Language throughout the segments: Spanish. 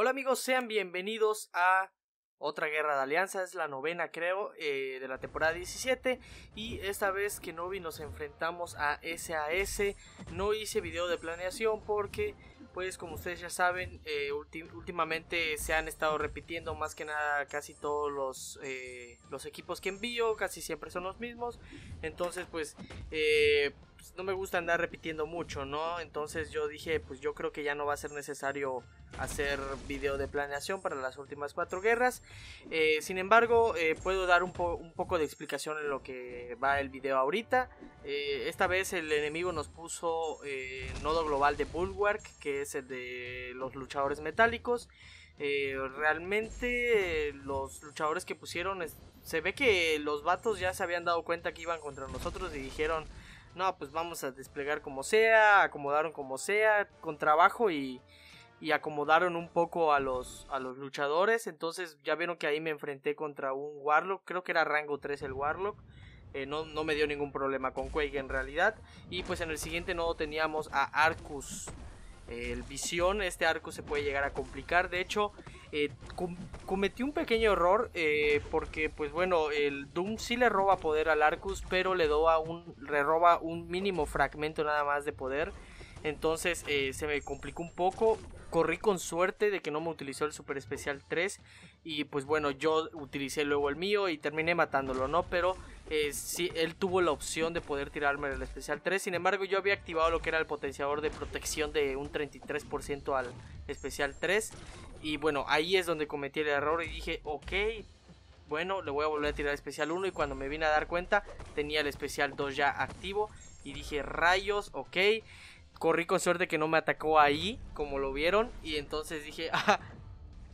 Hola amigos, sean bienvenidos a otra guerra de alianza, es la novena creo eh, de la temporada 17 y esta vez que Novi nos enfrentamos a SAS, no hice video de planeación porque pues como ustedes ya saben eh, últimamente se han estado repitiendo más que nada casi todos los, eh, los equipos que envío, casi siempre son los mismos, entonces pues pues, no me gusta andar repitiendo mucho, ¿no? Entonces yo dije, pues yo creo que ya no va a ser necesario hacer video de planeación para las últimas cuatro guerras. Eh, sin embargo, eh, puedo dar un, poco de explicación en lo que va el video ahorita. Eh, esta vez el enemigo nos puso nodo global de Bulwark, que es el de los luchadores metálicos. realmente los luchadores que pusieron se ve que los vatos ya se habían dado cuenta que iban contra nosotros y dijeron, no, pues vamos a desplegar como sea, acomodaron como sea, con trabajo y, y acomodaron un poco a los, a los luchadores. Entonces ya vieron que ahí me enfrenté contra un Warlock, creo que era rango 3 el Warlock. Eh, no, me dio ningún problema con Quake en realidad. Y pues en el siguiente nodo teníamos a Arcus. el Visión, este Arcus se puede llegar a complicar. De hecho, eh, cometí un pequeño error eh, porque pues bueno el Doom sí le roba poder al Arcus pero le, un, roba un mínimo fragmento nada más de poder entonces eh, se me complicó un poco corrí con suerte de que no me utilizó el super especial 3 y pues bueno yo utilicé luego el mío y terminé matándolo no pero sí él tuvo la opción de poder tirarme el especial 3 sin embargo yo había activado lo que era el potenciador de protección de un 33% al especial 3 y bueno, ahí es donde cometí el error y dije, ok, bueno, le voy a volver a tirar especial 1 y cuando me vine a dar cuenta tenía el especial 2 ya activo y dije, rayos, ok. Corrí con suerte que no me atacó ahí, como lo vieron, y entonces dije, ah,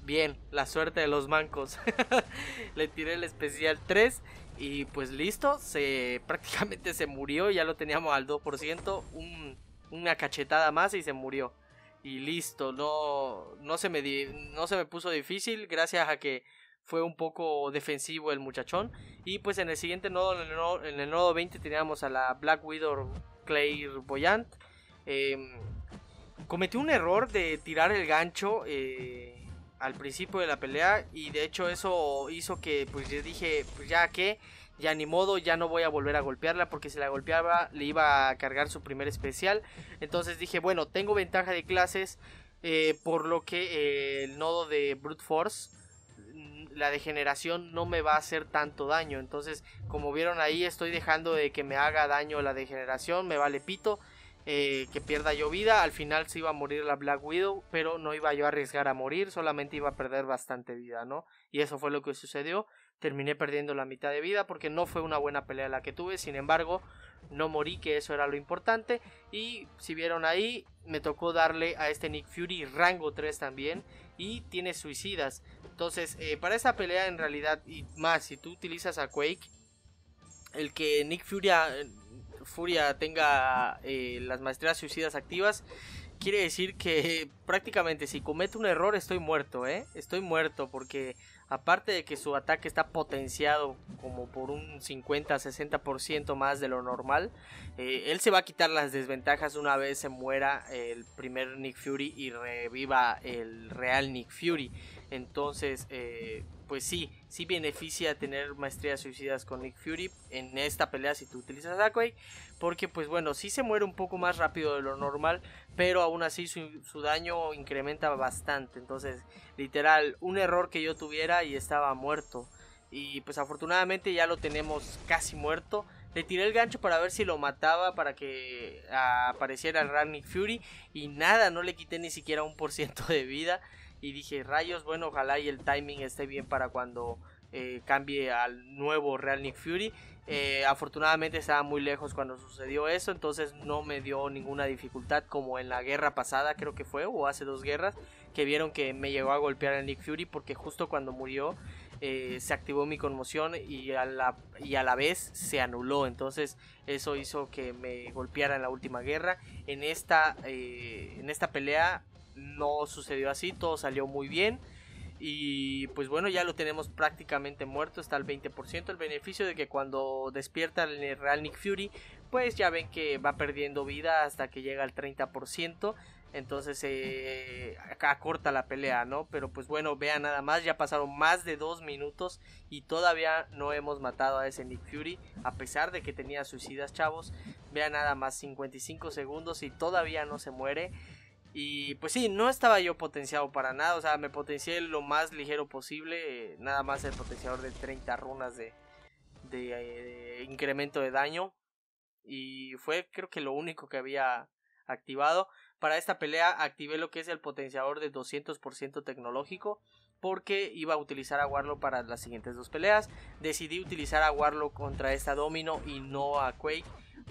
bien, la suerte de los mancos. le tiré el especial 3 y pues listo, se prácticamente se murió, ya lo teníamos al 2%, un, una cachetada más y se murió y listo, no, no, se me no se me puso difícil gracias a que fue un poco defensivo el muchachón. Y pues en el siguiente nodo, en el nodo, 20 teníamos a la Black Widow Claire Boyant. Em, cometió un error de tirar el gancho eh, al principio de la pelea y de hecho eso hizo que pues yo dije, pues ya que ya ni modo, ya no voy a volver a golpearla porque si la golpeaba le iba a cargar su primer especial. Entonces dije, bueno, tengo ventaja de clases, eh, por lo que eh, el nodo de Brute Force, mm, la degeneración no me va a hacer tanto daño. Entonces, como vieron ahí, estoy dejando de que me haga daño la degeneración, me vale pito. Eh, que pierda yo vida. Al final se iba a morir la Black Widow, pero no iba yo a arriesgar a morir, solamente iba a perder bastante vida, ¿no? Y eso fue lo que sucedió. Terminé perdiendo la mitad de vida porque no fue una buena pelea la que tuve, sin embargo, no morí, que eso era lo importante. Y si vieron ahí, me tocó darle a este Nick Fury rango 3 también. Y tiene suicidas. Entonces, eh, para esa pelea en realidad, y más, si tú utilizas a Quake, el que Nick Fury Furia tenga eh, las maestrías suicidas activas, quiere decir que prácticamente si comete un error estoy muerto, ¿eh? Estoy muerto porque aparte de que su ataque está potenciado como por un 50-60% más de lo normal, eh, él se va a quitar las desventajas una vez se muera el primer Nick Fury y reviva el real Nick Fury. Entonces, eh, pues sí, sí beneficia tener maestrías suicidas con Nick Fury en esta pelea si tú utilizas Akway, Porque pues bueno, sí se muere un poco más rápido de lo normal, pero aún así su, daño incrementa bastante. Entonces, literal, un error que yo tuviera y estaba muerto. Y pues afortunadamente ya lo tenemos casi muerto. Le tiré el gancho para ver si lo mataba para que ah, apareciera el Nick Fury. Y nada, no le quité ni siquiera un por ciento de vida y dije, rayos, bueno, ojalá y el timing esté bien para cuando eh, cambie al nuevo Real Nick Fury. Eh, afortunadamente estaba muy lejos cuando sucedió eso, entonces no me dio ninguna dificultad como en la guerra pasada creo que fue, o hace dos guerras, que vieron que me llegó a golpear el Nick Fury porque justo cuando murió eh, se activó mi conmoción y a, la, y a la vez se anuló, entonces eso hizo que me golpeara en la última guerra. En esta, en esta pelea no sucedió así, todo salió muy bien. Y pues bueno, ya lo tenemos prácticamente muerto, está al 20%. El beneficio de que cuando despierta el Real Nick Fury, pues ya ven que va perdiendo vida hasta que llega al 30%. Entonces eh, acá la pelea, ¿no? Pero pues bueno, vean nada más, ya pasaron más de dos minutos y todavía no hemos matado a ese Nick Fury, a pesar de que tenía suicidas, chavos. Vean nada más, 55 segundos y todavía no se muere. Y pues sí, no estaba yo potenciado para nada, o sea, me potencié lo más ligero posible, eh, nada más el potenciador de 30 runas de, eh, incremento de daño. Y fue creo que lo único que había activado. Para esta pelea activé lo que es el potenciador de 200% tecnológico porque iba a utilizar a Warlock para las siguientes dos peleas. Decidí utilizar a Warlock contra esta Domino y no a Quake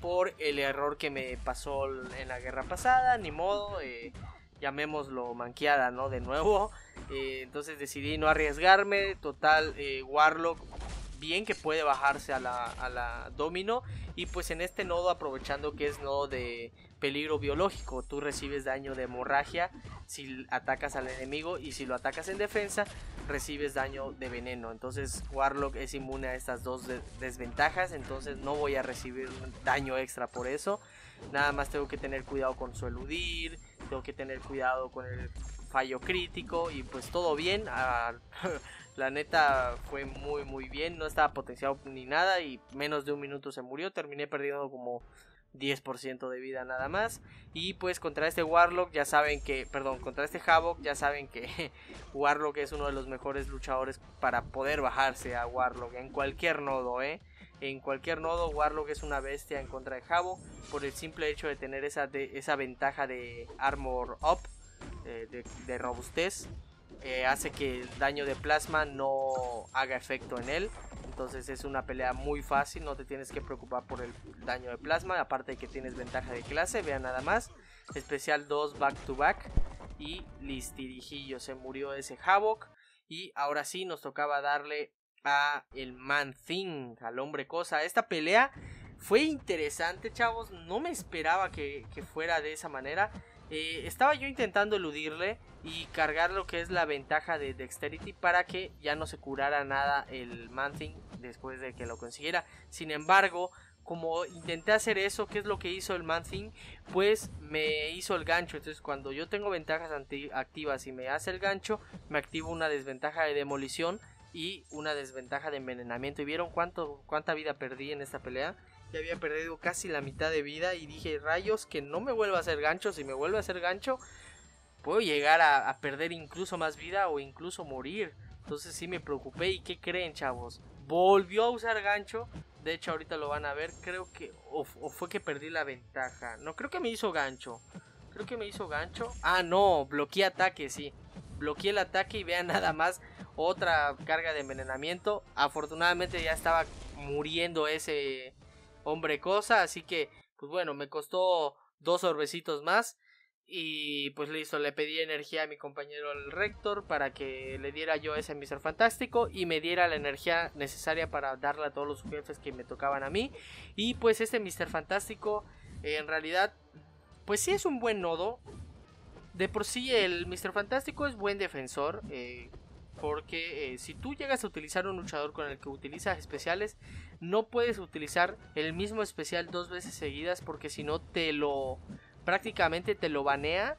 por el error que me pasó en la guerra pasada, ni modo, eh, llamémoslo manqueada, ¿no? De nuevo. Eh, entonces decidí no arriesgarme, total, eh, Warlock bien que puede bajarse a la, a la domino y pues en este nodo aprovechando que es nodo de peligro biológico. Tú recibes daño de hemorragia si atacas al enemigo y si lo atacas en defensa, recibes daño de veneno. Entonces Warlock es inmune a estas dos desventajas, entonces no voy a recibir daño extra por eso. Nada más tengo que tener cuidado con su eludir, tengo que tener cuidado con el fallo crítico y pues todo bien. Ah, la neta fue muy muy bien, no estaba potenciado ni nada y menos de un minuto se murió. Terminé perdiendo como 10% de vida nada más. Y pues contra este Warlock ya saben que, perdón, contra este Havoc ya saben que Warlock es uno de los mejores luchadores para poder bajarse a Warlock en cualquier nodo, ¿eh? En cualquier nodo Warlock es una bestia en contra de Havoc por el simple hecho de tener esa, esa ventaja de armor up, eh, de robustez hace que el daño de plasma no haga efecto en él. Entonces es una pelea muy fácil, no te tienes que preocupar por el daño de plasma. Aparte de que tienes ventaja de clase, vean nada más. Especial 2 back to back. Y listirijillo, se murió ese Havoc. Y ahora sí nos tocaba darle a el Man Thing, al hombre cosa. Esta pelea fue interesante, chavos. No me esperaba que fuera de esa manera. Eh, estaba yo intentando eludirle y cargar lo que es la ventaja de Dexterity para que ya no se curara nada el Manthing después de que lo consiguiera. Sin embargo, como intenté hacer eso, que es lo que hizo el Manthing, pues me hizo el gancho. Entonces, cuando yo tengo ventajas activas y me hace el gancho, me activo una desventaja de demolición y una desventaja de envenenamiento. ¿Y vieron cuánto, cuánta vida perdí en esta pelea? Ya había perdido casi la mitad de vida y dije, rayos, que no me vuelva a hacer gancho. Si me vuelve a hacer gancho, puedo llegar a, perder incluso más vida o incluso morir. Entonces sí me preocupé y ¿qué creen, chavos? Volvió a usar gancho. De hecho, ahorita lo van a ver. Creo que... O, fue que perdí la ventaja. No, creo que me hizo gancho. Creo que me hizo gancho. Ah, no, bloqueé ataque, sí bloqueé el ataque y vean nada más otra carga de envenenamiento. Afortunadamente ya estaba muriendo ese hombre cosa, así que pues bueno, me costó dos sorbecitos más y pues listo, le pedí energía a mi compañero el rector para que le diera yo ese Mr. Fantástico y me diera la energía necesaria para darle a todos los jefes que me tocaban a mí. Y pues este Mr. Fantástico en realidad pues sí es un buen nodo, de por sí el Mr. Fantástico es buen defensor. Eh, porque eh, si tú llegas a utilizar un luchador con el que utilizas especiales, no puedes utilizar el mismo especial dos veces seguidas porque si no te lo prácticamente te lo banea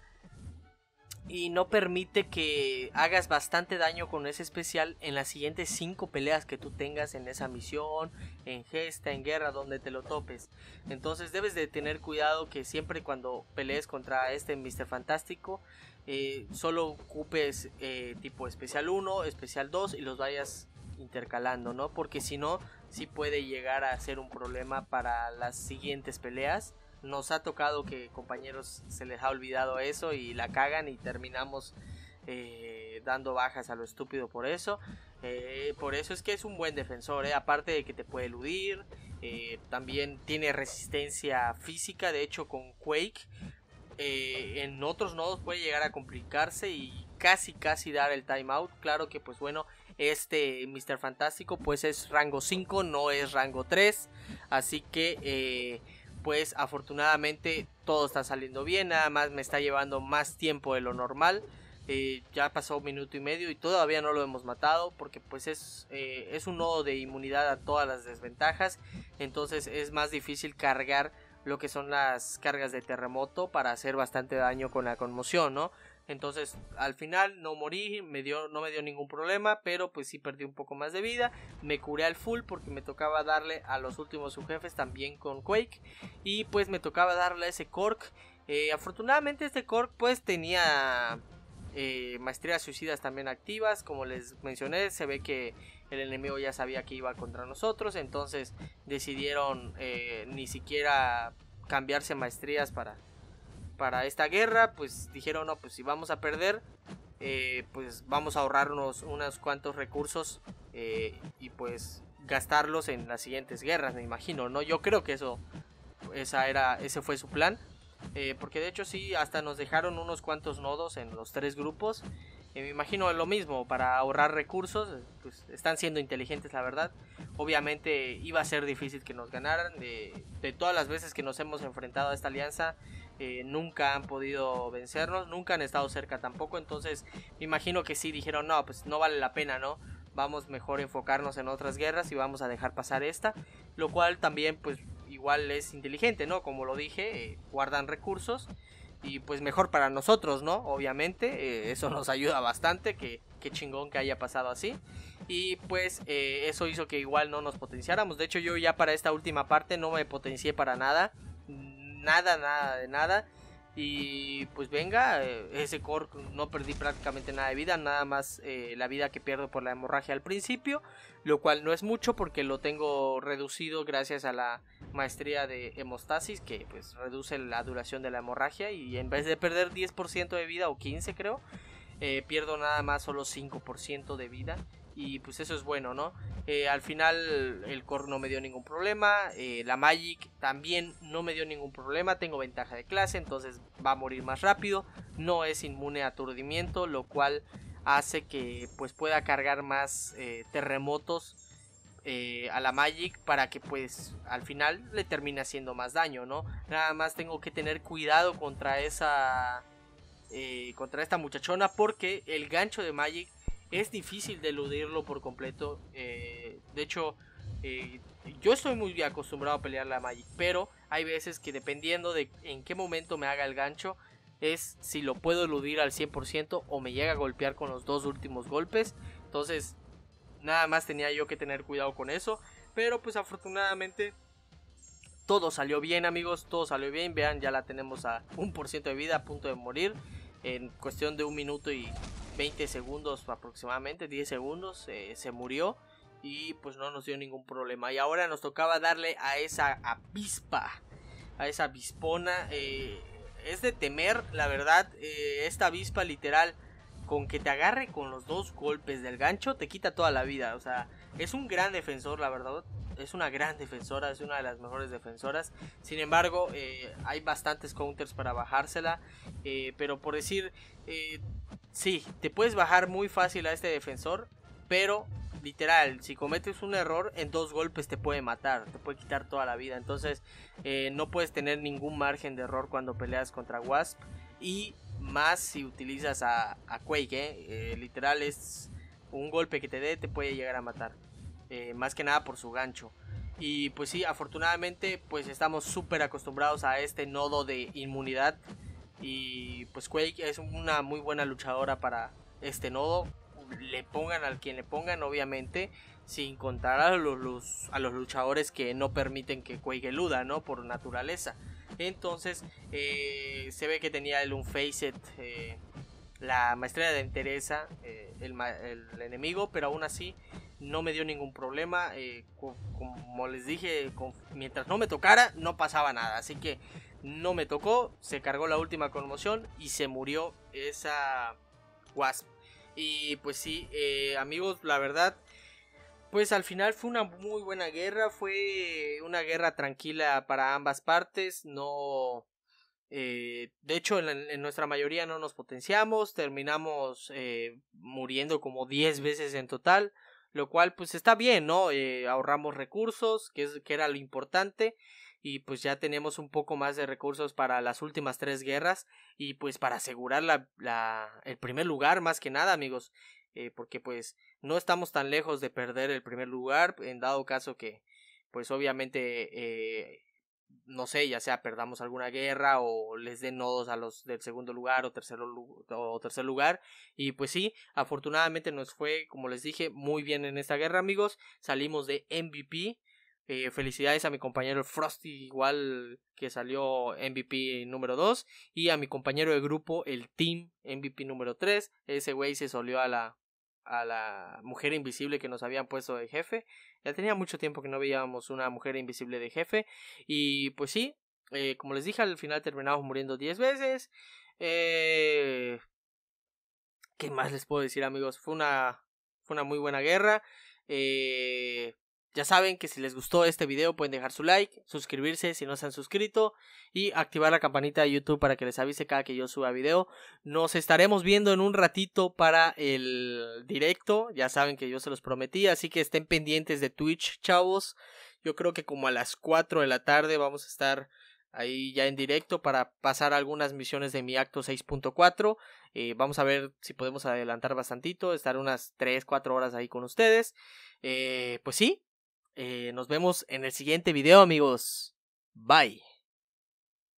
y no permite que hagas bastante daño con ese especial en las siguientes 5 peleas que tú tengas en esa misión, en gesta, en guerra, donde te lo topes. Entonces debes de tener cuidado que siempre cuando pelees contra este Mr. Fantástico, eh, solo ocupes eh, tipo especial 1, especial 2 y los vayas intercalando, ¿no? Porque si no, sí puede llegar a ser un problema para las siguientes peleas nos ha tocado que compañeros se les ha olvidado eso y la cagan y terminamos eh, dando bajas a lo estúpido por eso. Eh, por eso es que es un buen defensor, eh, aparte de que te puede eludir, también tiene resistencia física, de hecho con Quake en otros nodos puede llegar a complicarse y casi casi dar el timeout. Claro que pues bueno, este Mr. Fantástico pues es rango 5, no es rango 3, así que pues afortunadamente todo está saliendo bien, nada más me está llevando más tiempo de lo normal. Eh, ya pasó un minuto y medio y todavía no lo hemos matado porque pues es, eh, es un nodo de inmunidad a todas las desventajas. Entonces es más difícil cargar lo que son las cargas de terremoto para hacer bastante daño con la conmoción, ¿no? Entonces, al final no morí, me dio, no me dio ningún problema, pero pues sí perdí un poco más de vida. Me curé al full porque me tocaba darle a los últimos subjefes también con Quake. Y pues me tocaba darle a ese Cork. Eh, afortunadamente este Cork pues tenía eh, maestrías suicidas también activas. Como les mencioné, se ve que el enemigo ya sabía que iba contra nosotros. Entonces decidieron eh, ni siquiera cambiarse maestrías para para esta guerra, pues dijeron, no, pues si vamos a perder, eh, pues vamos a ahorrarnos unos cuantos recursos eh, y pues gastarlos en las siguientes guerras, me imagino, ¿no? Yo creo que eso, esa era, ese fue su plan, eh, porque de hecho sí, hasta nos dejaron unos cuantos nodos en los tres grupos, me imagino lo mismo, para ahorrar recursos, pues están siendo inteligentes la verdad, obviamente iba a ser difícil que nos ganaran, de, de todas las veces que nos hemos enfrentado a esta alianza, eh, nunca han podido vencernos, nunca han estado cerca tampoco, entonces me imagino que sí dijeron, no, pues no vale la pena, ¿no? Vamos mejor enfocarnos en otras guerras y vamos a dejar pasar esta, lo cual también pues igual es inteligente, ¿no? Como lo dije, eh, guardan recursos y pues mejor para nosotros, ¿no? Obviamente, eh, eso nos ayuda bastante, que, chingón que haya pasado así. Y pues eso hizo que igual no nos potenciáramos. De hecho, yo ya para esta última parte no me potencié para nada nada, nada, de nada. Y pues venga, eh, ese core no perdí prácticamente nada de vida, nada más eh, la vida que pierdo por la hemorragia al principio, lo cual no es mucho porque lo tengo reducido gracias a la maestría de hemostasis que pues reduce la duración de la hemorragia y en vez de perder 10% de vida o 15 creo, eh, pierdo nada más solo 5% de vida y pues eso es bueno, ¿no? Eh, al final el Core no me dio ningún problema, eh, la Magic también no me dio ningún problema, tengo ventaja de clase, entonces va a morir más rápido, no es inmune a aturdimiento, lo cual hace que pues pueda cargar más eh, terremotos a la Magic para que pues al final le termine haciendo más daño, ¿no? Nada más tengo que tener cuidado contra esa... contra esta muchachona porque el gancho de Magic es difícil eludirlo por completo. Eh, de hecho, eh, yo estoy muy acostumbrado a pelear la Magic, pero hay veces que dependiendo de en qué momento me haga el gancho, es si lo puedo eludir al 100% o me llega a golpear con los dos últimos golpes. Entonces, nada más tenía yo que tener cuidado con eso. Pero pues afortunadamente todo salió bien amigos, todo salió bien. Vean, ya la tenemos a 1% de vida, a punto de morir. En cuestión de un minuto y 20 segundos aproximadamente, 10 segundos, eh, se murió y pues no nos dio ningún problema. Y ahora nos tocaba darle a esa avispa, a esa avispona. Eh, es de temer, la verdad, eh, esta avispa literal, con que te agarre con los dos golpes del gancho, te quita toda la vida. O sea, es un gran defensor, la verdad. Es una gran defensora, es una de las mejores defensoras. Sin embargo, hay bastantes counters para bajársela. pero por decir, sí, te puedes bajar muy fácil a este defensor, pero literal, si cometes un error, en dos golpes te puede matar, te puede quitar toda la vida. Entonces, eh, no puedes tener ningún margen de error cuando peleas contra Wasp. Y más si utilizas a, Quake, ¿eh? Eh, literal es un golpe que te dé, te puede llegar a matar. más que nada por su gancho. Y pues sí, afortunadamente, pues estamos súper acostumbrados a este nodo de inmunidad y pues Quake es una muy buena luchadora para este nodo. Le pongan al quien le pongan, obviamente, sin contar a los, a los luchadores que no permiten que Quake eluda, ¿no? Por naturaleza. Entonces, eh, se ve que tenía el un eh, la maestría de entereza eh, el, el enemigo, pero aún así no me dio ningún problema. Eh, como les dije, mientras no me tocara, no pasaba nada. Así que no me tocó, se cargó la última conmoción y se murió esa Wasp. Y pues sí, eh, amigos, la verdad, pues al final fue una muy buena guerra, fue una guerra tranquila para ambas partes, no... Eh, de hecho, en, nuestra mayoría no nos potenciamos, terminamos muriendo como 10 veces en total lo cual pues está bien, ¿no? Eh, ahorramos recursos, que, es, que era lo importante, y pues ya tenemos un poco más de recursos para las últimas tres guerras y pues para asegurar la, el primer lugar más que nada, amigos, eh, porque pues no estamos tan lejos de perder el primer lugar, en dado caso que pues obviamente eh, no sé, ya sea perdamos alguna guerra o les den nodos a los del segundo lugar o, tercero, o tercer lugar. Y pues sí, afortunadamente nos fue, como les dije, muy bien en esta guerra, amigos. Salimos de MVP. Eh, felicidades a mi compañero Frosty, igual que salió MVP número 2. Y a mi compañero de grupo, el Team MVP número 3. Ese güey se solió a la, a la mujer invisible que nos habían puesto de jefe. Ya tenía mucho tiempo que no veíamos una mujer invisible de jefe. Y pues sí, eh, como les dije, al final terminamos muriendo 10 veces. Eh, ¿Qué más les puedo decir, amigos? Fue una, fue una muy buena guerra. Eh, ya saben que si les gustó este video pueden dejar su like, suscribirse si no se han suscrito y activar la campanita de YouTube para que les avise cada que yo suba video. Nos estaremos viendo en un ratito para el directo, ya saben que yo se los prometí, así que estén pendientes de Twitch, chavos. Yo creo que como a las 4 de la tarde vamos a estar ahí ya en directo para pasar algunas misiones de mi acto 6.4. Eh, vamos a ver si podemos adelantar bastantito, estar unas 3, 4 horas ahí con ustedes. Eh, pues sí, eh, nos vemos en el siguiente video, amigos. Bye.